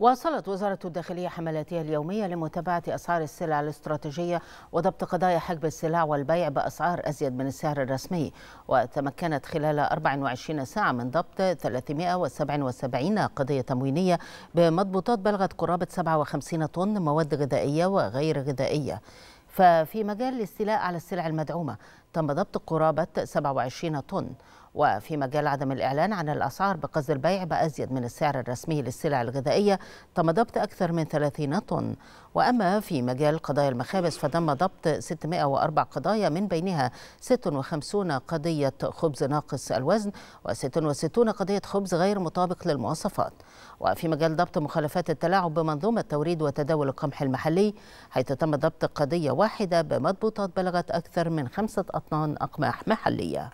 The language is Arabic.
واصلت وزارة الداخلية حملاتها اليومية لمتابعة أسعار السلع الاستراتيجية وضبط قضايا حجب السلع والبيع بأسعار أزيد من السعر الرسمي وتمكنت خلال 24 ساعة من ضبط 377 قضية تموينية بمضبوطات بلغت قرابة 57 طن مواد غذائية وغير غذائية ففي مجال الاستيلاء على السلع المدعومة تم ضبط قرابة 27 طن وفي مجال عدم الإعلان عن الأسعار بقصد البيع بأزيد من السعر الرسمي للسلع الغذائية تم ضبط أكثر من 30 طن وأما في مجال قضايا المخابز فتم ضبط 604 قضايا من بينها 56 قضية خبز ناقص الوزن و66 قضية خبز غير مطابق للمواصفات وفي مجال ضبط مخالفات التلاعب بمنظومة توريد وتداول القمح المحلي حيث تم ضبط قضية واحدة بمضبوطات بلغت أكثر من خمسة أطنان أقماح محلية